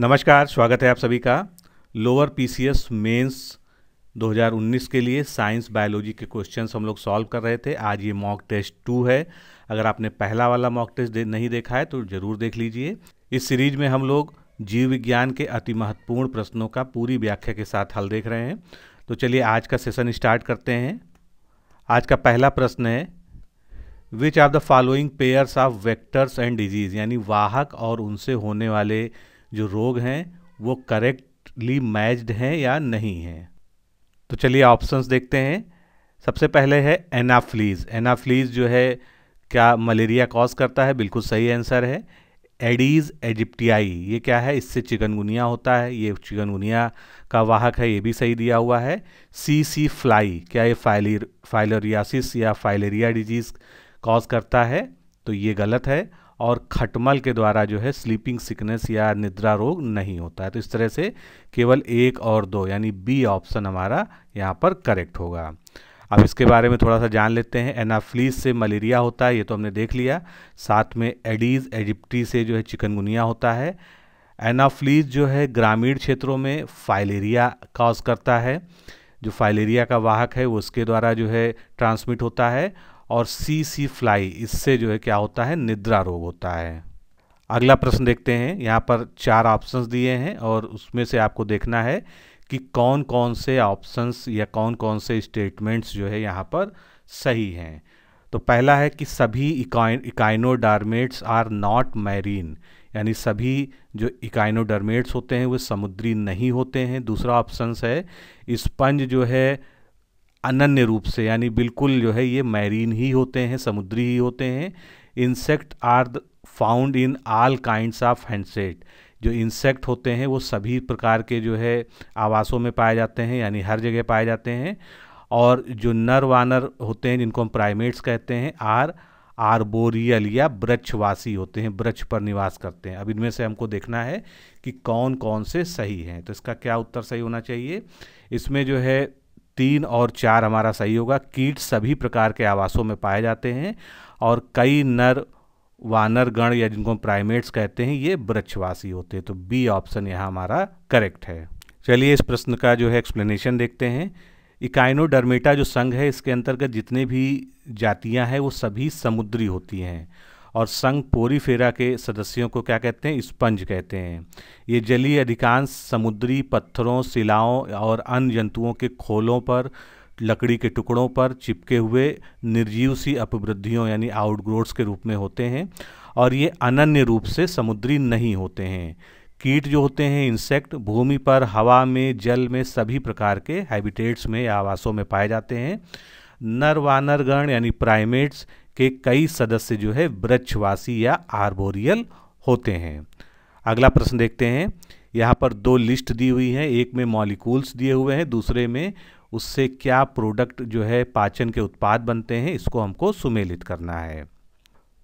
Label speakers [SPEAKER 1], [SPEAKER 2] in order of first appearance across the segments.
[SPEAKER 1] नमस्कार स्वागत है आप सभी का लोअर पीसीएस मेंस 2019 के लिए साइंस बायोलॉजी के क्वेश्चंस हम लोग सॉल्व कर रहे थे आज ये मॉक टेस्ट टू है अगर आपने पहला वाला मॉक टेस्ट दे, नहीं देखा है तो ज़रूर देख लीजिए इस सीरीज में हम लोग जीव विज्ञान के अति महत्वपूर्ण प्रश्नों का पूरी व्याख्या के साथ हल देख रहे हैं तो चलिए आज का सेशन स्टार्ट करते हैं आज का पहला प्रश्न है which are the following pairs of vectors and diseases यानी वाहक और उनसे होने वाले जो रोग हैं वो करेक्टली मैच्ड हैं या नहीं हैं तो चलिए ऑप्शंस देखते हैं सबसे पहले है एनाफ्लीज एनाफ्लीज जो है क्या मलेरिया कॉज करता है बिल्कुल सही आंसर है एडीज़ एजिप्टियाई ये क्या है इससे चिकनगुनिया होता है ये चिकनगुनिया का वाहक है ये भी सही दिया हुआ है सी सी फ्लाई क्या ये फाइलिर फाइलोरियासिस या फाइलेरिया डिजीज़ कॉज करता है तो ये गलत है और खटमल के द्वारा जो है स्लीपिंग सिकनेस या निद्रा रोग नहीं होता है तो इस तरह से केवल एक और दो यानी बी ऑप्शन हमारा यहाँ पर करेक्ट होगा अब इसके बारे में थोड़ा सा जान लेते हैं एनाफ्लीस से मलेरिया होता है ये तो हमने देख लिया साथ में एडीज़ एजिप्टी से जो है चिकनगुनिया होता है एनाफ्लीस जो है ग्रामीण क्षेत्रों में फाइलेरिया कॉज करता है जो फाइलेरिया का वाहक है वो उसके द्वारा जो है ट्रांसमिट होता है और सी सी फ्लाई इससे जो है क्या होता है निद्रा रोग होता है अगला प्रश्न देखते हैं यहाँ पर चार ऑप्शंस दिए हैं और उसमें से आपको देखना है कि कौन कौन से ऑप्शंस या कौन कौन से स्टेटमेंट्स जो है यहाँ पर सही हैं तो पहला है कि सभी इकाइनोडर्मेट्स आर नॉट मैरीन यानी सभी जो इकाइनोडर्मेट्स होते हैं वे समुद्री नहीं होते हैं दूसरा ऑप्शंस है स्पंज जो है अनन्य रूप से यानी बिल्कुल जो है ये मैरीन ही होते हैं समुद्री ही होते हैं insect are found in all kinds of handset जो इंसेक्ट होते हैं वो सभी प्रकार के जो है आवासों में पाए जाते हैं यानी हर जगह पाए जाते हैं और जो नर वानर होते हैं जिनको हम प्राइमेट्स कहते हैं आर आर्बोरियल या वृक्षवासी होते हैं वृक्ष पर निवास करते हैं अब इनमें से हमको देखना है कि कौन कौन से सही हैं तो इसका क्या उत्तर सही होना चाहिए इसमें जो है तीन और चार हमारा सही होगा कीट सभी प्रकार के आवासों में पाए जाते हैं और कई नर वानर गण या जिनको हम प्राइमेट्स कहते हैं ये वृक्षवासी होते हैं तो बी ऑप्शन यहाँ हमारा करेक्ट है चलिए इस प्रश्न का जो है एक्सप्लेनेशन देखते हैं इकाइनोडर्मेटा जो संघ है इसके अंतर्गत जितने भी जातियाँ हैं वो सभी समुद्री होती हैं और संघ पोरीफेरा के सदस्यों को क्या कहते हैं स्पंज कहते हैं ये जलीय अधिकांश समुद्री पत्थरों शिलाओं और अन्य जंतुओं के खोलों पर लकड़ी के टुकड़ों पर चिपके हुए निर्जीव सी अपवृद्धियों यानी आउटग्रोड्स के रूप में होते हैं और ये अनन्य रूप से समुद्री नहीं होते हैं कीट जो होते हैं इंसेक्ट भूमि पर हवा में जल में सभी प्रकार के हैबिटेट्स में या आवासों में पाए जाते हैं नर वानरगण यानी प्राइमेट्स के कई सदस्य जो है वृक्षवासी या आर्बोरियल होते हैं अगला प्रश्न देखते हैं यहाँ पर दो लिस्ट दी हुई है एक में मॉलिकूल्स दिए हुए हैं दूसरे में उससे क्या प्रोडक्ट जो है पाचन के उत्पाद बनते हैं इसको हमको सुमेलित करना है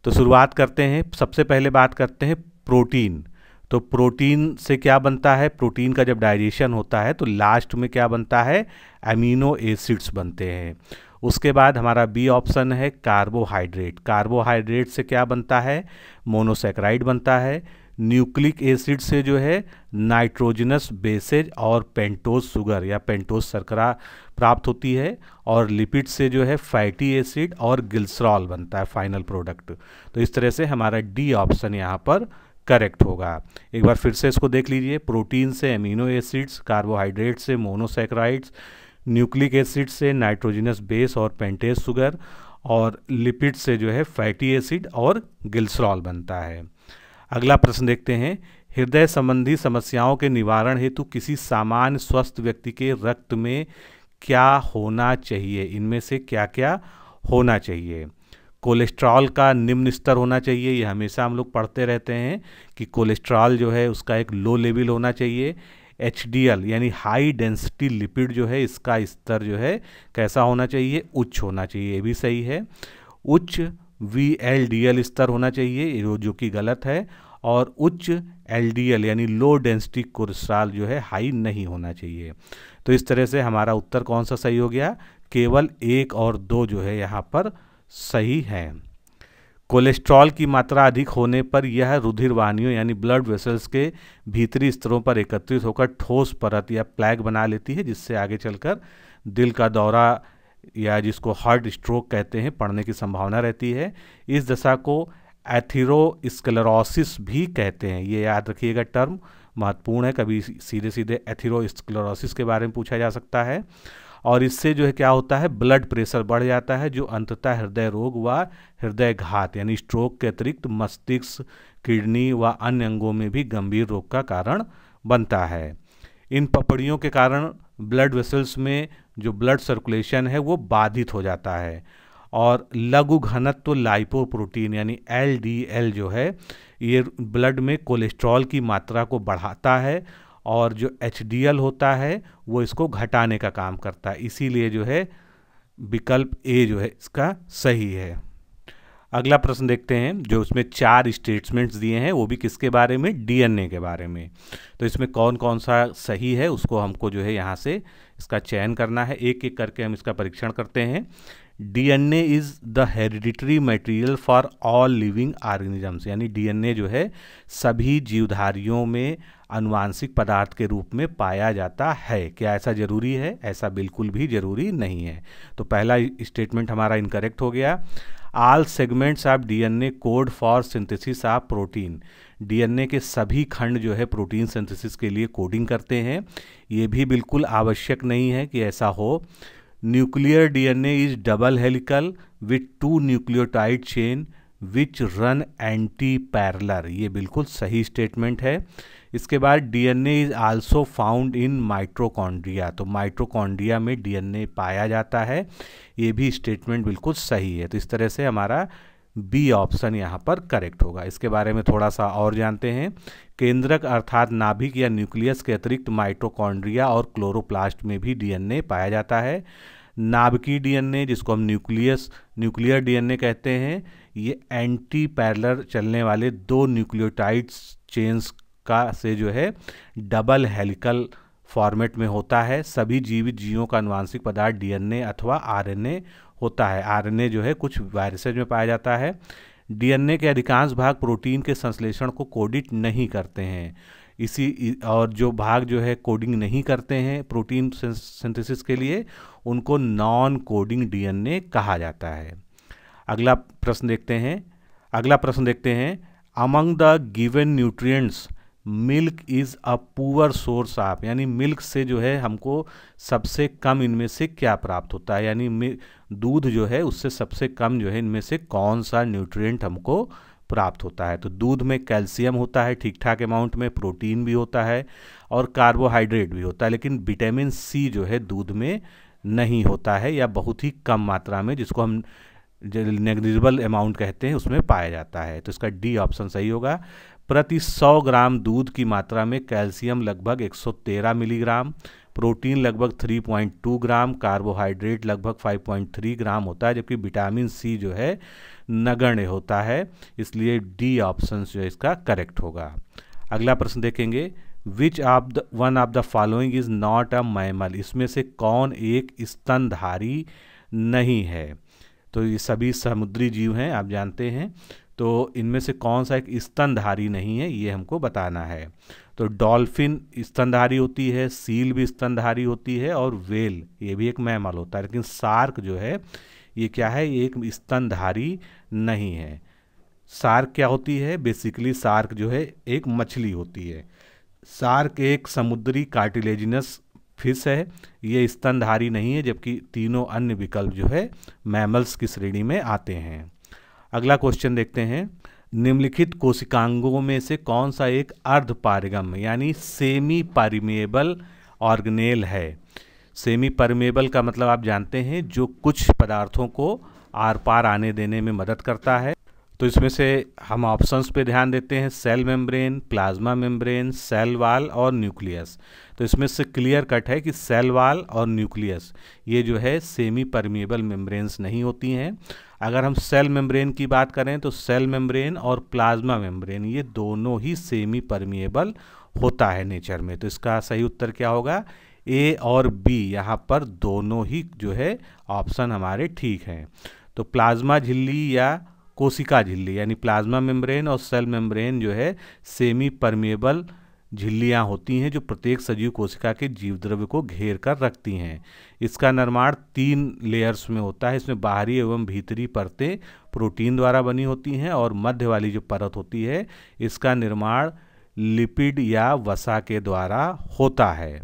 [SPEAKER 1] तो शुरुआत करते हैं सबसे पहले बात करते हैं प्रोटीन तो प्रोटीन से क्या बनता है प्रोटीन का जब डाइजेशन होता है तो लास्ट में क्या बनता है अमीनो एसिड्स बनते हैं उसके बाद हमारा बी ऑप्शन है कार्बोहाइड्रेट कार्बोहाइड्रेट से क्या बनता है मोनोसेक्राइड बनता है न्यूक्लिक एसिड से जो है नाइट्रोजनस बेसेज और पेंटोज शुगर या पेंटोज शर्करा प्राप्त होती है और लिपिड से जो है फैटी एसिड और गिल्सरॉल बनता है फाइनल प्रोडक्ट तो इस तरह से हमारा डी ऑप्शन यहाँ पर करेक्ट होगा एक बार फिर से इसको देख लीजिए प्रोटीन से अमीनो एसिड्स कार्बोहाइड्रेट से मोनोसेक्राइड्स न्यूक्लिक एसिड से नाइट्रोजिनस बेस और पेंटेज सुगर और लिपिड से जो है फैटी एसिड और गिल्सरॉल बनता है अगला प्रश्न देखते हैं हृदय संबंधी समस्याओं के निवारण हेतु किसी सामान्य स्वस्थ व्यक्ति के रक्त में क्या होना चाहिए इनमें से क्या क्या होना चाहिए कोलेस्ट्रॉल का निम्न स्तर होना चाहिए ये हमेशा हम लोग पढ़ते रहते हैं कि कोलेस्ट्रॉल जो है उसका एक लो लेवल होना चाहिए एच यानी हाई डेंसिटी लिपिड जो है इसका स्तर जो है कैसा होना चाहिए उच्च होना चाहिए ये भी सही है उच्च वी एल डी एल स्तर होना चाहिए जो कि गलत है और उच्च एल यानी लो डेंसिटी कुरसाल जो है हाई नहीं होना चाहिए तो इस तरह से हमारा उत्तर कौन सा सही हो गया केवल एक और दो जो है यहाँ पर सही हैं कोलेस्ट्रॉल की मात्रा अधिक होने पर यह रुधिर वाहनियों यानी ब्लड वेसल्स के भीतरी स्तरों पर एकत्रित होकर ठोस परत या प्लैग बना लेती है जिससे आगे चलकर दिल का दौरा या जिसको हार्ट स्ट्रोक कहते हैं पड़ने की संभावना रहती है इस दशा को एथिरोस्क्लेरोसिस भी कहते हैं ये याद रखिएगा टर्म महत्वपूर्ण है कभी सीधे सीधे एथिरोस्क्लेरोसिस के बारे में पूछा जा सकता है और इससे जो है क्या होता है ब्लड प्रेशर बढ़ जाता है जो अंततः हृदय रोग व हृदय घात यानी स्ट्रोक के अतिरिक्त मस्तिष्क किडनी व अन्य अंगों में भी गंभीर रोग का कारण बनता है इन पपड़ियों के कारण ब्लड वेसल्स में जो ब्लड सर्कुलेशन है वो बाधित हो जाता है और लघु घनत्व तो लाइपोप्रोटीन यानी एल डी एल जो है ये ब्लड में कोलेस्ट्रॉल की मात्रा को बढ़ाता है और जो एच होता है वो इसको घटाने का काम करता है इसीलिए जो है विकल्प ए जो है इसका सही है अगला प्रश्न देखते हैं जो उसमें चार स्टेटमेंट्स दिए हैं वो भी किसके बारे में डीएनए के बारे में तो इसमें कौन कौन सा सही है उसको हमको जो है यहाँ से इसका चयन करना है एक एक करके हम इसका परीक्षण करते हैं DNA is the hereditary material for all living organisms यानी डीएनए जो है सभी जीवधारियों में अनुवांशिक पदार्थ के रूप में पाया जाता है क्या ऐसा ज़रूरी है ऐसा बिल्कुल भी ज़रूरी नहीं है तो पहला स्टेटमेंट हमारा इनकरेक्ट हो गया all segments of DNA code for synthesis of protein DNA के सभी खंड जो है प्रोटीन सिंथेसिस के लिए कोडिंग करते हैं ये भी बिल्कुल आवश्यक नहीं है कि ऐसा हो nuclear DNA is double helical with two nucleotide chain which run anti parallel ये बिल्कुल सही स्टेटमेंट है इसके बाद DNA is also found in mitochondria तो माइट्रोकॉन्ड्रिया में डीएनए पाया जाता है ये भी स्टेटमेंट बिल्कुल सही है तो इस तरह से हमारा बी ऑप्शन यहाँ पर करेक्ट होगा इसके बारे में थोड़ा सा और जानते हैं केंद्रक अर्थात नाभिक या न्यूक्लियस के अतिरिक्त माइट्रोकॉन्ड्रिया और क्लोरोप्लास्ट में भी डीएनए पाया जाता है नाभिकीय डीएनए जिसको हम न्यूक्लियस न्यूक्लियर डीएनए कहते हैं ये एंटी पैरलर चलने वाले दो न्यूक्लियोटाइड्स चेंस का से जो है डबल हेलिकल फॉर्मेट में होता है सभी जीवित जीवों का अनुवांशिक पदार्थ डीएनए अथवा आरएनए होता है आरएनए जो है कुछ वायरसेज में पाया जाता है डीएनए के अधिकांश भाग प्रोटीन के संश्लेषण को कोडिट नहीं करते हैं इसी और जो भाग जो है कोडिंग नहीं करते हैं प्रोटीन सिंथेसिस के लिए उनको नॉन कोडिंग डीएनए कहा जाता है अगला प्रश्न देखते हैं अगला प्रश्न देखते हैं among the given nutrients milk is a poor source आप यानी मिल्क से जो है हमको सबसे कम इनमें से क्या प्राप्त होता है यानी दूध जो है उससे सबसे कम जो है इनमें से कौन सा न्यूट्रिएंट हमको प्राप्त होता है तो दूध में कैल्शियम होता है ठीक ठाक अमाउंट में प्रोटीन भी होता है और कार्बोहाइड्रेट भी होता है लेकिन विटामिन सी जो है दूध में नहीं होता है या बहुत ही कम मात्रा में जिसको हम नेगलिजिबल अमाउंट कहते हैं उसमें पाया जाता है तो इसका डी ऑप्शन सही होगा प्रति 100 ग्राम दूध की मात्रा में कैल्शियम लगभग 113 मिलीग्राम प्रोटीन लगभग 3.2 ग्राम कार्बोहाइड्रेट लगभग 5.3 ग्राम होता है जबकि विटामिन सी जो है नगण्य होता है इसलिए डी ऑप्शन जो है इसका करेक्ट होगा अगला प्रश्न देखेंगे which of the one of the following is not a mammal इसमें से कौन एक स्तनधारी नहीं है तो ये सभी समुद्री जीव हैं आप जानते हैं तो इनमें से कौन सा एक स्तनधारी नहीं है ये हमको बताना है तो डॉल्फिन स्तनधारी होती है सील भी स्तनधारी होती है और वेल ये भी एक मैमल होता है लेकिन सार्क जो है ये क्या है ये एक स्तनधारी नहीं है सार्क क्या होती है बेसिकली सार्क जो है एक मछली होती है सार्क एक समुद्री कार्टिलेजिनस फिश है ये स्तनधारी नहीं है जबकि तीनों अन्य विकल्प जो है मैमल्स की श्रेणी में आते हैं अगला क्वेश्चन देखते हैं निम्नलिखित कोशिकांगों में से कौन सा एक अर्ध पारगम यानी सेमी परमेबल ऑर्गनेल है सेमी परमेबल का मतलब आप जानते हैं जो कुछ पदार्थों को आर पार आने देने में मदद करता है तो इसमें से हम ऑप्शंस पे ध्यान देते हैं cell membrane plasma membrane cell wall और न्यूक्लियस तो इसमें से क्लियर कट है कि सेल वाल और न्यूक्लियस ये जो है सेमी परमिएबल मेम्ब्रेन्स नहीं होती हैं अगर हम सेल मेम्ब्रेन की बात करें तो सेल मेम्ब्रेन और प्लाज्मा मेम्ब्रेन ये दोनों ही सेमी परमिएबल होता है नेचर में तो इसका सही उत्तर क्या होगा ए और बी यहाँ पर दोनों ही जो है ऑप्शन हमारे ठीक हैं तो प्लाज्मा झिल्ली या कोशिका झिल्ली यानी प्लाज्मा मेम्ब्रेन और सेल मेम्ब्रेन जो है सेमी परमिएबल झिल्लियाँ होती हैं जो प्रत्येक सजीव कोशिका के जीव द्रव्य को घेर कर रखती हैं इसका निर्माण तीन लेयर्स में होता है इसमें बाहरी एवं भीतरी परतें प्रोटीन द्वारा बनी होती हैं और मध्य वाली जो परत होती है इसका निर्माण लिपिड या वसा के द्वारा होता है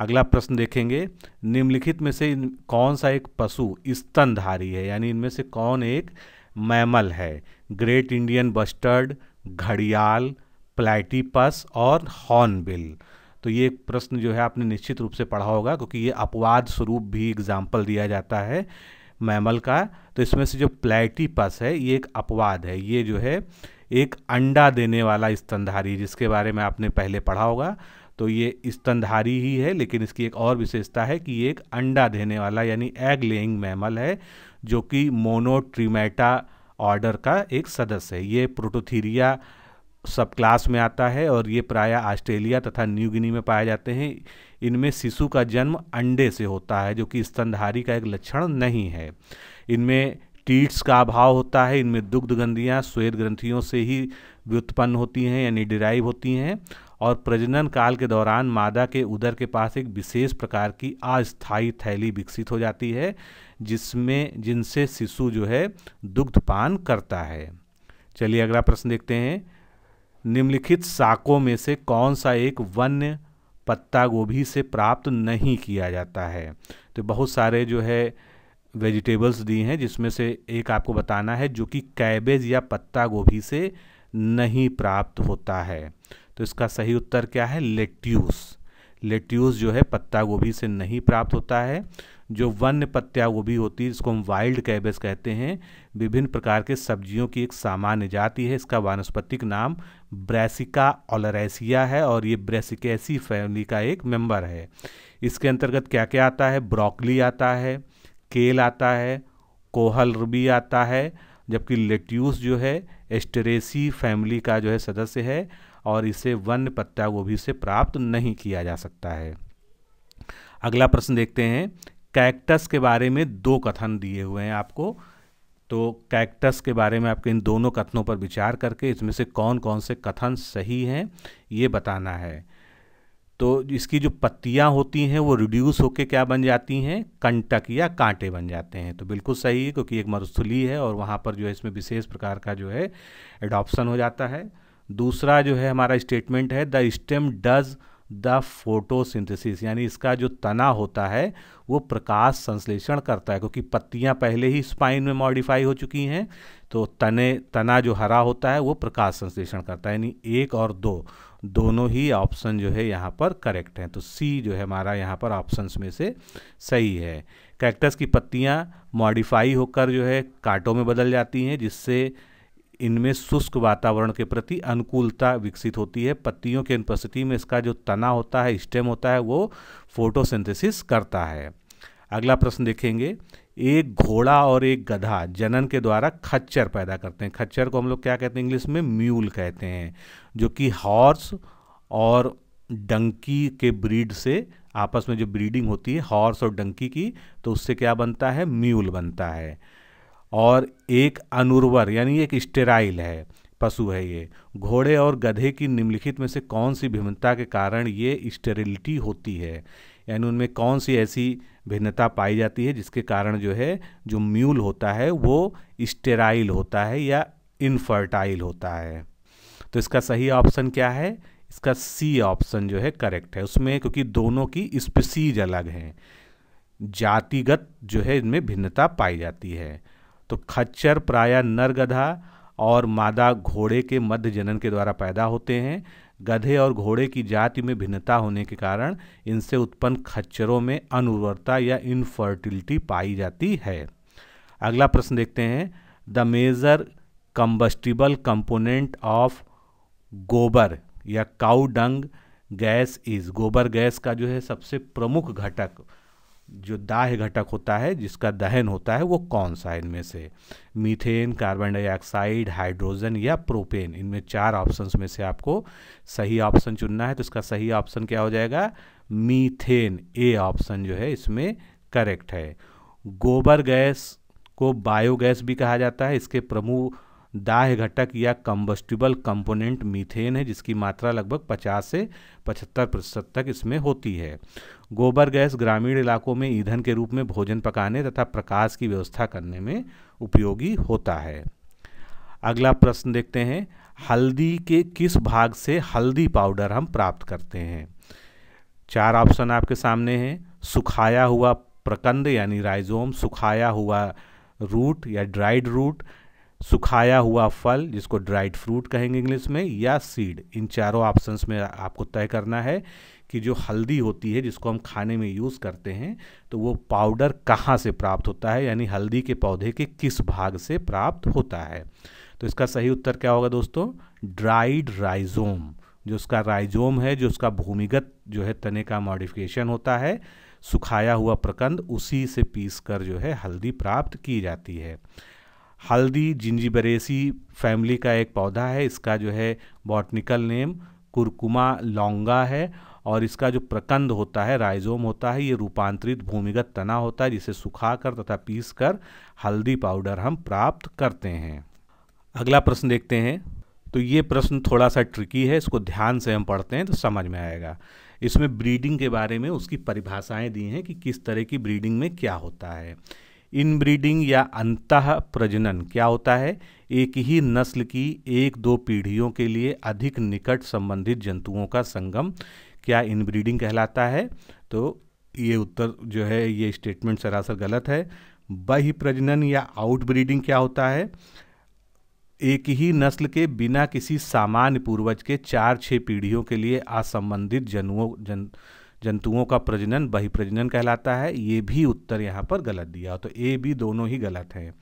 [SPEAKER 1] अगला प्रश्न देखेंगे निम्नलिखित में से कौन सा एक पशु स्तनधारी है यानी इनमें से कौन एक मैमल है ग्रेट इंडियन बस्टर्ड घड़ियाल प्लाइटीपस और हॉर्नबिल तो ये एक प्रश्न जो है आपने निश्चित रूप से पढ़ा होगा क्योंकि ये अपवाद स्वरूप भी एग्जाम्पल दिया जाता है मैमल का तो इसमें से जो प्लेटीपस है ये एक अपवाद है ये जो है एक अंडा देने वाला स्तनधारी जिसके बारे में आपने पहले पढ़ा होगा तो ये स्तनधारी ही है लेकिन इसकी एक और विशेषता है कि ये एक अंडा देने वाला यानी एग लेइंग मैमल है जो कि मोनोट्रीमेटा ऑर्डर का एक सदस्य है ये प्रोटोथीरिया सब क्लास में आता है और ये प्रायः ऑस्ट्रेलिया तथा न्यू गिनी में पाए जाते हैं इनमें शिशु का जन्म अंडे से होता है जो कि स्तनधारी का एक लक्षण नहीं है इनमें टीट्स का अभाव होता है इनमें दुग्ध ग्रंथियाँ स्वेद ग्रंथियों से ही व्युत्पन्न होती हैं यानी डिराइव होती हैं और प्रजनन काल के दौरान मादा के उदर के पास एक विशेष प्रकार की अस्थायी थैली विकसित हो जाती है जिसमें जिनसे शिशु जो है दुग्धपान करता है चलिए अगला प्रश्न देखते हैं निम्नलिखित साकों में से कौन सा एक वन्य पत्ता गोभी से प्राप्त नहीं किया जाता है तो बहुत सारे जो है वेजिटेबल्स दिए हैं जिसमें से एक आपको बताना है जो कि कैबेज या पत्ता गोभी से नहीं प्राप्त होता है तो इसका सही उत्तर क्या है लेट्यूस लेट्यूस जो है पत्ता गोभी से नहीं प्राप्त होता है जो वन्य पत्ता गोभी होती है जिसको हम वाइल्ड कैबेज कहते हैं विभिन्न प्रकार के सब्जियों की एक सामान्य जाति है इसका वानस्पतिक नाम ब्रैसिका ऑलरेसिया है और ये ब्रेसिकेसी फैमिली का एक मेंबर है इसके अंतर्गत क्या क्या आता है ब्रोकली आता है केल आता है कोहल रूबी आता है जबकि लेट्यूस जो है एस्टरेसी फैमिली का जो है सदस्य है और इसे वन्य पत्ता गोभी से प्राप्त नहीं किया जा सकता है अगला प्रश्न देखते हैं कैक्टस के बारे में दो कथन दिए हुए हैं आपको तो कैक्टस के बारे में आपके इन दोनों कथनों पर विचार करके इसमें से कौन कौन से कथन सही हैं ये बताना है तो इसकी जो पत्तियाँ होती हैं वो रिड्यूस होकर क्या बन जाती हैं कंटक या कांटे बन जाते हैं तो बिल्कुल सही है क्योंकि एक मरुस्थली है और वहाँ पर जो है इसमें विशेष प्रकार का जो है एडॉप्शन हो जाता है दूसरा जो है हमारा स्टेटमेंट है the stem does the photosynthesis यानी इसका जो तना होता है वो प्रकाश संश्लेषण करता है क्योंकि पत्तियां पहले ही स्पाइन में मॉडिफाई हो चुकी हैं तो तने तना जो हरा होता है वो प्रकाश संश्लेषण करता है यानी एक और दो दोनों ही ऑप्शन जो है यहाँ पर करेक्ट हैं तो सी जो है हमारा यहाँ पर ऑप्शंस में से सही है कैक्टस की पत्तियाँ मॉडिफाई होकर जो है कांटों में बदल जाती हैं जिससे इनमें शुष्क वातावरण के प्रति अनुकूलता विकसित होती है पत्तियों की अनुपस्थिति में इसका जो तना होता है स्टेम होता है वो फोटोसिंथेसिस करता है अगला प्रश्न देखेंगे एक घोड़ा और एक गधा जनन के द्वारा खच्चर पैदा करते हैं खच्चर को हम लोग क्या कहते हैं इंग्लिश में म्यूल कहते हैं जो कि हॉर्स और डंकी के ब्रीड से आपस में जो ब्रीडिंग होती है हॉर्स और डंकी की तो उससे क्या बनता है म्यूल बनता है और एक अनुर्वर यानी एक स्टेराइल है पशु है ये घोड़े और गधे की निम्नलिखित में से कौन सी भिन्नता के कारण ये स्टेरिलिटी होती है यानी उनमें कौन सी ऐसी भिन्नता पाई जाती है जिसके कारण जो है जो म्यूल होता है वो स्टेराइल होता है या इनफर्टाइल होता है तो इसका सही ऑप्शन क्या है इसका सी ऑप्शन जो है करेक्ट है उसमें क्योंकि दोनों की स्पीसीज अलग हैं जातिगत जो है इनमें भिन्नता पाई जाती है तो खच्चर प्राय नर गधा और मादा घोड़े के मध्य जनन के द्वारा पैदा होते हैं गधे और घोड़े की जाति में भिन्नता होने के कारण इनसे उत्पन्न खच्चरों में अनुर्वरता या इनफर्टिलिटी पाई जाती है अगला प्रश्न देखते हैं the major combustible component of गोबर या काउडंग गैस इज गोबर गैस का जो है सबसे प्रमुख घटक जो दाह घटक होता है जिसका दहन होता है वो कौन सा इनमें से मीथेन कार्बन डाइऑक्साइड हाइड्रोजन या प्रोपेन इनमें चार ऑप्शंस में से आपको सही ऑप्शन चुनना है तो इसका सही ऑप्शन क्या हो जाएगा मीथेन ए ऑप्शन जो है इसमें करेक्ट है गोबर गैस को बायोगैस भी कहा जाता है इसके प्रमुख दाह घटक या कम्बस्टिबल कंपोनेंट मीथेन है जिसकी मात्रा लगभग 50 से 75 प्रतिशत तक इसमें होती है गोबर गैस ग्रामीण इलाकों में ईंधन के रूप में भोजन पकाने तथा प्रकाश की व्यवस्था करने में उपयोगी होता है अगला प्रश्न देखते हैं हल्दी के किस भाग से हल्दी पाउडर हम प्राप्त करते हैं चार ऑप्शन आपके सामने हैं सुखाया हुआ प्रकंद यानी राइजोम सुखाया हुआ रूट या ड्राइड रूट सुखाया हुआ फल जिसको ड्राइड फ्रूट कहेंगे इंग्लिश में या सीड इन चारों ऑप्शंस में आपको तय करना है कि जो हल्दी होती है जिसको हम खाने में यूज़ करते हैं तो वो पाउडर कहाँ से प्राप्त होता है यानी हल्दी के पौधे के किस भाग से प्राप्त होता है तो इसका सही उत्तर क्या होगा दोस्तों ड्राइड राइजोम जो उसका राइजोम है जो उसका भूमिगत जो है तने का मॉडिफिकेशन होता है सुखाया हुआ प्रकंद उसी से पीस कर जो है हल्दी प्राप्त की जाती है हल्दी जिंजीबरेसी फैमिली का एक पौधा है इसका जो है बॉटनिकल नेम कुरकुमा लौंगा है और इसका जो प्रकंद होता है राइजोम होता है ये रूपांतरित भूमिगत तना होता है जिसे सुखा कर तथा पीस कर हल्दी पाउडर हम प्राप्त करते हैं अगला प्रश्न देखते हैं तो ये प्रश्न थोड़ा सा ट्रिकी है इसको ध्यान से हम पढ़ते हैं तो समझ में आएगा इसमें ब्रीडिंग के बारे में उसकी परिभाषाएं दी हैं कि किस तरह की ब्रीडिंग में क्या होता है इनब्रीडिंग या अंतः प्रजनन क्या होता है एक ही नस्ल की एक दो पीढ़ियों के लिए अधिक निकट संबंधित जंतुओं का संगम क्या इनब्रीडिंग कहलाता है तो ये उत्तर जो है ये स्टेटमेंट सरासर गलत है बहि प्रजनन या आउटब्रीडिंग क्या होता है एक ही नस्ल के बिना किसी सामान्य पूर्वज के चार छः पीढ़ियों के लिए असंबंधित जनुओं जन जंतुओं का प्रजनन बही प्रजनन कहलाता है ये भी उत्तर यहाँ पर गलत दिया तो ए बी दोनों ही गलत हैं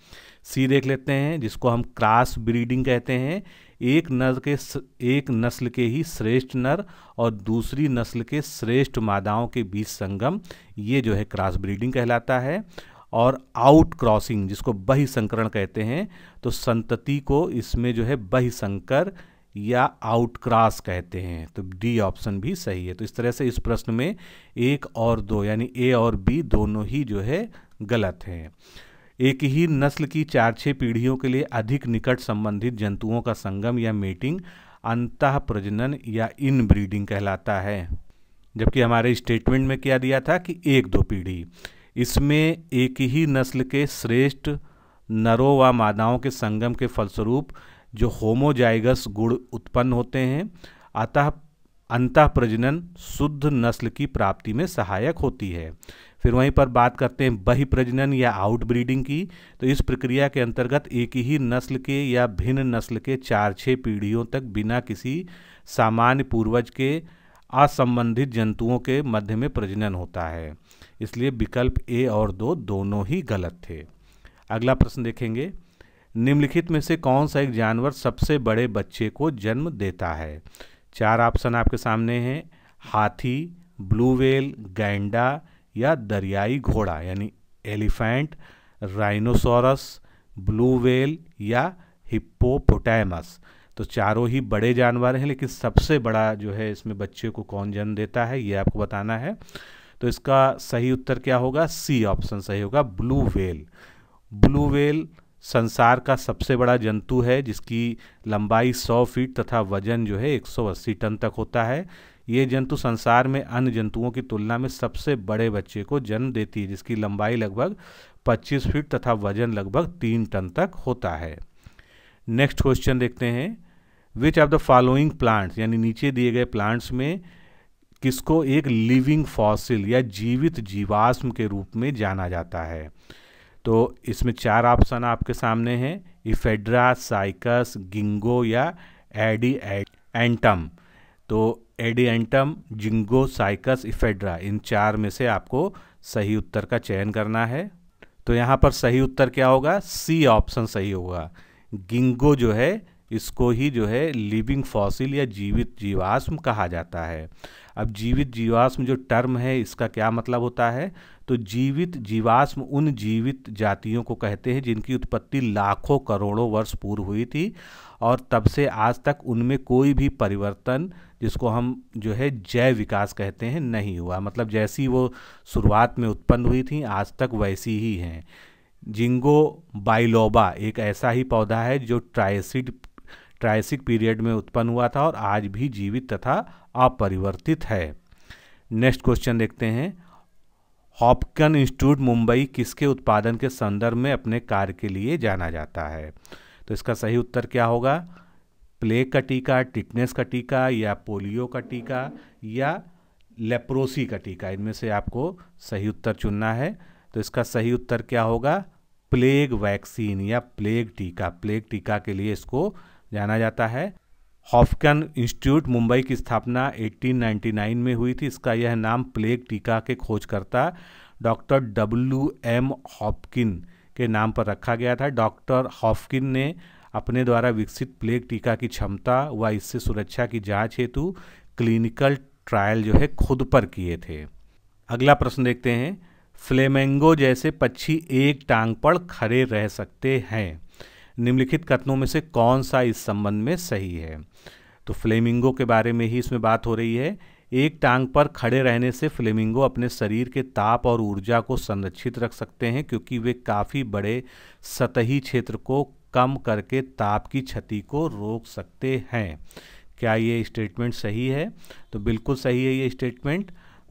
[SPEAKER 1] सी देख लेते हैं जिसको हम क्रास ब्रीडिंग कहते हैं एक नर के एक नस्ल के ही श्रेष्ठ नर और दूसरी नस्ल के श्रेष्ठ मादाओं के बीच संगम ये जो है क्रॉस ब्रीडिंग कहलाता है और आउट क्रॉसिंग जिसको बहिसंकरण कहते हैं तो संतति को इसमें जो है बहिसंकर या आउटक्रास कहते हैं तो डी ऑप्शन भी सही है तो इस तरह से इस प्रश्न में एक और दो यानी ए और बी दोनों ही जो है गलत हैं एक ही नस्ल की चार छः पीढ़ियों के लिए अधिक निकट संबंधित जंतुओं का संगम या मेटिंग अंत प्रजनन या इन ब्रीडिंग कहलाता है जबकि हमारे स्टेटमेंट में क्या दिया था कि एक दो पीढ़ी इसमें एक ही नस्ल के श्रेष्ठ नरों व मादाओं के संगम के फलस्वरूप जो होमोजाइगस गुण उत्पन्न होते हैं अतः अंतः प्रजनन शुद्ध नस्ल की प्राप्ति में सहायक होती है फिर वहीं पर बात करते हैं बहि प्रजनन या आउटब्रीडिंग की तो इस प्रक्रिया के अंतर्गत एक ही नस्ल के या भिन्न नस्ल के चार छः पीढ़ियों तक बिना किसी सामान्य पूर्वज के असंबंधित जंतुओं के मध्य में प्रजनन होता है इसलिए विकल्प ए और दो दोनों ही गलत थे अगला प्रश्न देखेंगे निम्नलिखित में से कौन सा एक जानवर सबसे बड़े बच्चे को जन्म देता है चार ऑप्शन आपके सामने हैं हाथी ब्लू वेल गैंडा या दरियाई घोड़ा यानी एलिफेंट राइनोसोरस ब्लू वेल या हिप्पोपोटामस तो चारों ही बड़े जानवर हैं लेकिन सबसे बड़ा जो है इसमें बच्चे को कौन जन्म देता है ये आपको बताना है तो इसका सही उत्तर क्या होगा सी ऑप्शन सही होगा ब्लू वेल ब्लू वेल संसार का सबसे बड़ा जंतु है जिसकी लंबाई 100 फीट तथा वजन जो है 180 टन तक होता है ये जंतु संसार में अन्य जंतुओं की तुलना में सबसे बड़े बच्चे को जन्म देती है जिसकी लंबाई लगभग 25 फीट तथा वजन लगभग 3 टन तक होता है नेक्स्ट क्वेश्चन देखते हैं which of the following plants यानी नीचे दिए गए प्लांट्स में किसको एक लिविंग फॉसिल या जीवित जीवाश्म के रूप में जाना जाता है तो इसमें चार ऑप्शन आपके सामने हैं इफेड्रा साइकस गिंगो या एडी एंटम तो adiantum ginkgo cycas ephedra इन चार में से आपको सही उत्तर का चयन करना है तो यहाँ पर सही उत्तर क्या होगा सी ऑप्शन सही होगा गिंगो जो है इसको ही जो है लिविंग फॉसिल या जीवित जीवाश्म कहा जाता है अब जीवित जीवाश्म जो टर्म है इसका क्या मतलब होता है तो जीवित जीवाश्म उन जीवित जातियों को कहते हैं जिनकी उत्पत्ति लाखों करोड़ों वर्ष पूर्व हुई थी और तब से आज तक उनमें कोई भी परिवर्तन जिसको हम जो है जैव विकास कहते हैं नहीं हुआ मतलब जैसी वो शुरुआत में उत्पन्न हुई थी आज तक वैसी ही हैं जिंगो बाइलोबा एक ऐसा ही पौधा है जो ट्राइसिड ट्राइसिक पीरियड में उत्पन्न हुआ था और आज भी जीवित तथा अपरिवर्तित है नेक्स्ट क्वेश्चन देखते हैं हॉपकन इंस्टीट्यूट मुंबई किसके उत्पादन के संदर्भ में अपने कार्य के लिए जाना जाता है तो इसका सही उत्तर क्या होगा प्लेग का टीका टिटनेस का टीका या पोलियो का टीका या लेप्रोसी का टीका इनमें से आपको सही उत्तर चुनना है तो इसका सही उत्तर क्या होगा प्लेग वैक्सीन या प्लेग टीका प्लेग टीका के लिए इसको जाना जाता है हॉफकन इंस्टीट्यूट मुंबई की स्थापना 1899 में हुई थी इसका यह नाम प्लेग टीका के खोजकर्ता डॉक्टर डब्ल्यू एम हॉपकिन के नाम पर रखा गया था डॉक्टर हॉफकिन ने अपने द्वारा विकसित प्लेग टीका की क्षमता व इससे सुरक्षा की जांच हेतु क्लिनिकल ट्रायल जो है खुद पर किए थे अगला प्रश्न देखते हैं फ्लेमेंगो जैसे पक्षी एक टांग पर खड़े रह सकते हैं निम्नलिखित कथनों में से कौन सा इस संबंध में सही है तो फ्लेमिंगो के बारे में ही इसमें बात हो रही है एक टांग पर खड़े रहने से फ्लेमिंगो अपने शरीर के ताप और ऊर्जा को संरक्षित रख सकते हैं क्योंकि वे काफ़ी बड़े सतही क्षेत्र को कम करके ताप की क्षति को रोक सकते हैं क्या ये स्टेटमेंट सही है तो बिल्कुल सही है ये स्टेटमेंट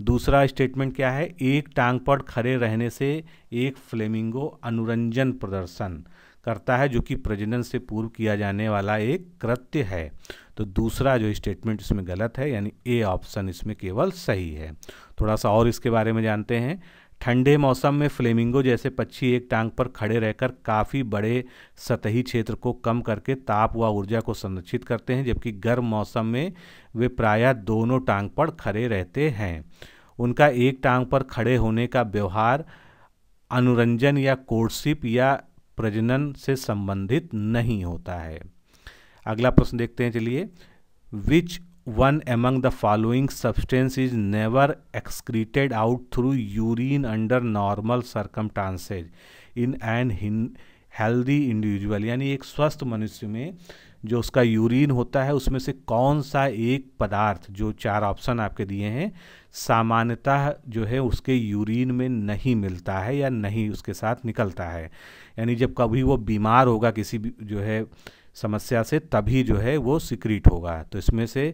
[SPEAKER 1] दूसरा स्टेटमेंट क्या है एक टांग पर खड़े रहने से एक फ्लेमिंगो अनुरंजन प्रदर्शन करता है जो कि प्रजनन से पूर्व किया जाने वाला एक कृत्य है तो दूसरा जो स्टेटमेंट इसमें गलत है यानी ए ऑप्शन इसमें केवल सही है थोड़ा सा और इसके बारे में जानते हैं ठंडे मौसम में फ्लेमिंगो जैसे पक्षी एक टांग पर खड़े रहकर काफ़ी बड़े सतही क्षेत्र को कम करके ताप व ऊर्जा को संरक्षित करते हैं जबकि गर्म मौसम में वे प्रायः दोनों टांग पर खड़े रहते हैं उनका एक टांग पर खड़े होने का व्यवहार अनुरंजन या कोर्टशिप या प्रजनन से संबंधित नहीं होता है अगला प्रश्न देखते हैं चलिए which one among the following substance is never excreted out through urine under normal circumstances in an healthy individual यानी एक स्वस्थ मनुष्य में जो उसका यूरिन होता है उसमें से कौन सा एक पदार्थ जो चार ऑप्शन आपके दिए हैं सामान्यतः जो है उसके यूरिन में नहीं मिलता है या नहीं उसके साथ निकलता है यानी जब कभी वो बीमार होगा किसी जो है समस्या से तभी जो है वो सिक्रीट होगा तो इसमें से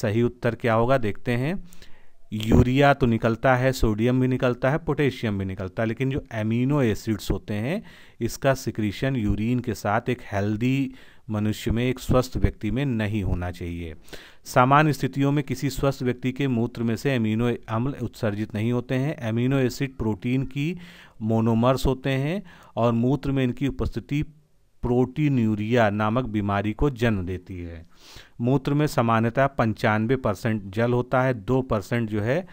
[SPEAKER 1] सही उत्तर क्या होगा देखते हैं यूरिया तो निकलता है सोडियम भी निकलता है पोटेशियम भी निकलता है लेकिन जो एमिनो एसिड्स होते हैं इसका सिक्रीशन यूरिन के साथ एक हेल्दी मनुष्य में एक स्वस्थ व्यक्ति में नहीं होना चाहिए सामान्य स्थितियों में किसी स्वस्थ व्यक्ति के मूत्र में से एमिनो अम्ल उत्सर्जित नहीं होते हैं एमिनो एसिड प्रोटीन की मोनोमर्स होते हैं और मूत्र में इनकी उपस्थिति प्रोटीन्यूरिया नामक बीमारी को जन्म देती है मूत्र में सामान्यतः पंचानवे परसेंट जल होता है दो परसेंट जो है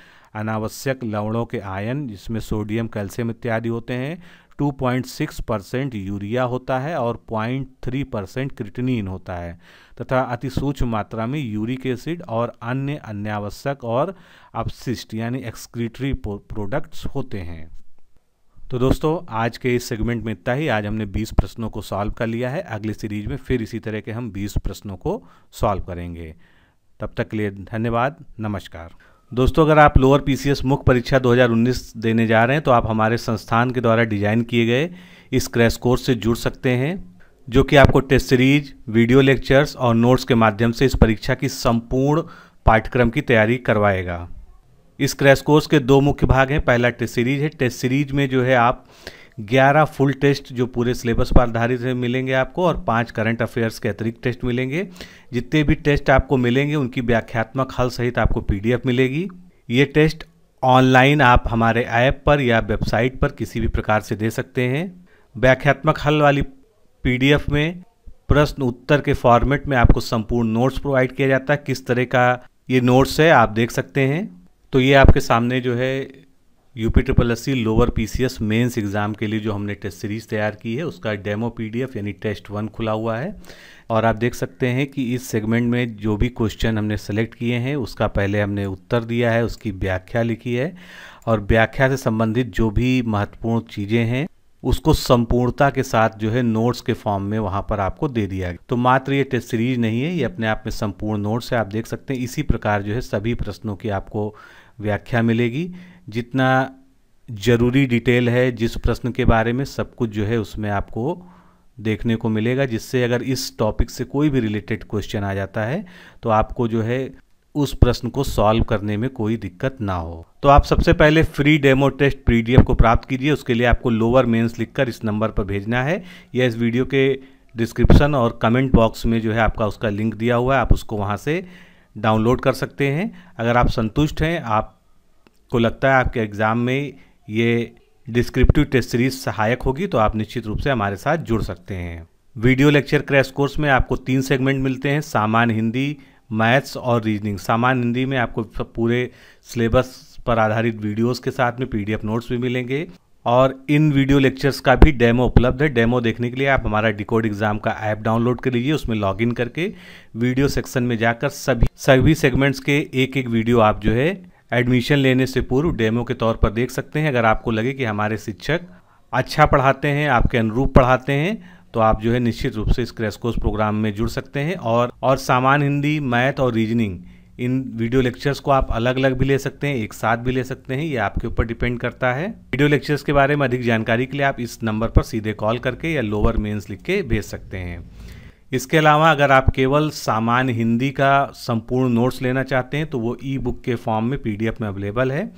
[SPEAKER 1] अनावश्यक लवणों के आयन जिसमें सोडियम कैल्शियम इत्यादि होते हैं 2.6 परसेंट यूरिया होता है और 0.3 परसेंट क्रिटनिन होता है तथा अति सूक्ष्म मात्रा में यूरिक एसिड और अन्य अन्यावश्यक और अपशिष्ट यानी एक्सक्रीटरी प्रोडक्ट्स होते हैं तो दोस्तों आज के इस सेगमेंट में इतना ही आज हमने 20 प्रश्नों को सॉल्व कर लिया है अगली सीरीज में फिर इसी तरह के हम 20 प्रश्नों को सॉल्व करेंगे तब तक के लिए धन्यवाद नमस्कार दोस्तों अगर आप लोअर पीसीएस मुख्य परीक्षा 2019 देने जा रहे हैं तो आप हमारे संस्थान के द्वारा डिजाइन किए गए इस क्रैश कोर्स से जुड़ सकते हैं जो कि आपको टेस्ट सीरीज वीडियो लेक्चर्स और नोट्स के माध्यम से इस परीक्षा की संपूर्ण पाठ्यक्रम की तैयारी करवाएगा इस क्रैश कोर्स के दो मुख्य भाग हैं पहला टेस्ट सीरीज है टेस्ट सीरीज में जो है आप 11 फुल टेस्ट जो पूरे सिलेबस पर आधारित है मिलेंगे आपको और पांच करंट अफेयर्स के अतिरिक्त टेस्ट मिलेंगे जितने भी टेस्ट आपको मिलेंगे उनकी व्याख्यात्मक हल सहित आपको पीडीएफ मिलेगी ये टेस्ट ऑनलाइन आप हमारे ऐप पर या वेबसाइट पर किसी भी प्रकार से दे सकते हैं व्याख्यात्मक हल वाली पीडीएफ में प्रश्न उत्तर के फॉर्मेट में आपको संपूर्ण नोट्स प्रोवाइड किया जाता है किस तरह का ये नोट्स है आप देख सकते हैं तो ये आपके सामने जो है U P triple S C lower P C S mains exam के लिए जो हमने टेस्ट सीरीज़ तैयार की है उसका डेमो पी डी एफ यानी टेस्ट वन खुला हुआ है और आप देख सकते हैं कि इस सेगमेंट में जो भी क्वेश्चन हमने सेलेक्ट किए हैं उसका पहले हमने उत्तर दिया है उसकी व्याख्या लिखी है और व्याख्या से संबंधित जो भी महत्वपूर्ण चीज़ें हैं उसको संपूर्णता के साथ जो है नोट्स के फॉर्म में वहाँ पर आपको दे दिया गया तो मात्र ये टेस्ट सीरीज नहीं है ये अपने आप में संपूर्ण नोट्स है आप देख सकते हैं इसी प्रकार जो है सभी प्रश्नों की आपको व्याख्या मिलेगी जितना ज़रूरी डिटेल है जिस प्रश्न के बारे में सब कुछ जो है उसमें आपको देखने को मिलेगा जिससे अगर इस टॉपिक से कोई भी रिलेटेड क्वेश्चन आ जाता है तो आपको जो है उस प्रश्न को सॉल्व करने में कोई दिक्कत ना हो तो आप सबसे पहले फ्री डेमो टेस्ट पीडीएफ को प्राप्त कीजिए उसके लिए आपको लोअर मेंस लिखकर इस नंबर पर भेजना है या इस वीडियो के डिस्क्रिप्शन और कमेंट बॉक्स में जो है आपका उसका लिंक दिया हुआ है आप उसको वहाँ से डाउनलोड कर सकते हैं अगर आप संतुष्ट हैं आपको लगता है आपके एग्ज़ाम में ये डिस्क्रिप्टिव टेस्ट सीरीज सहायक होगी तो आप निश्चित रूप से हमारे साथ जुड़ सकते हैं वीडियो लेक्चर क्रैश कोर्स में आपको तीन सेगमेंट मिलते हैं सामान्य हिंदी मैथ्स और रीजनिंग सामान्य हिंदी में आपको पूरे सिलेबस पर आधारित वीडियोस के साथ में पीडीएफ नोट्स भी मिलेंगे और इन वीडियो लेक्चर्स का भी डेमो उपलब्ध है डेमो देखने के लिए आप हमारा डिकोड एग्जाम का ऐप डाउनलोड कर लीजिए उसमें लॉगिन करके वीडियो सेक्शन में जाकर सभी सभी सेगमेंट्स के एक एक वीडियो आप जो है एडमिशन लेने से पूर्व डेमो के तौर पर देख सकते हैं अगर आपको लगे कि हमारे शिक्षक अच्छा पढ़ाते हैं आपके अनुरूप पढ़ाते हैं तो आप जो है निश्चित रूप से इस क्रैश कोर्स प्रोग्राम में जुड़ सकते हैं और और सामान्य हिंदी मैथ और रीजनिंग इन वीडियो लेक्चर्स को आप अलग अलग भी ले सकते हैं एक साथ भी ले सकते हैं ये आपके ऊपर डिपेंड करता है वीडियो लेक्चर्स के बारे में अधिक जानकारी के लिए आप इस नंबर पर सीधे कॉल करके या लोअर मेन्स लिख के भेज सकते हैं इसके अलावा अगर आप केवल सामान्य हिंदी का संपूर्ण नोट्स लेना चाहते हैं तो वो ई बुक के फॉर्म में पी में अवेलेबल है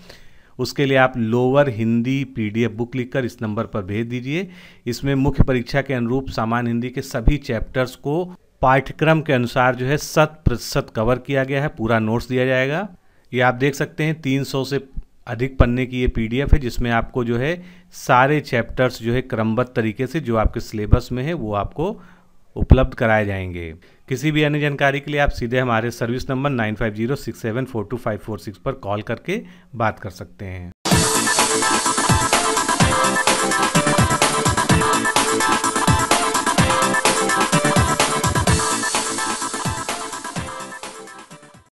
[SPEAKER 1] उसके लिए आप लोअर हिंदी पीडीएफ बुक लिखकर इस नंबर पर भेज दीजिए इसमें मुख्य परीक्षा के अनुरूप सामान्य हिंदी के सभी चैप्टर्स को पाठ्यक्रम के अनुसार जो है शत प्रतिशत कवर किया गया है पूरा नोट्स दिया जाएगा ये आप देख सकते हैं तीन से अधिक पन्ने की ये पीडीएफ है जिसमें आपको जो है सारे चैप्टर्स जो है क्रमबद्ध तरीके से जो आपके सिलेबस में है वो आपको उपलब्ध कराए जाएंगे किसी भी अन्य जानकारी के लिए आप सीधे हमारे service number nine five zero six seven four two five four six पर कॉल करके बात कर सकते हैं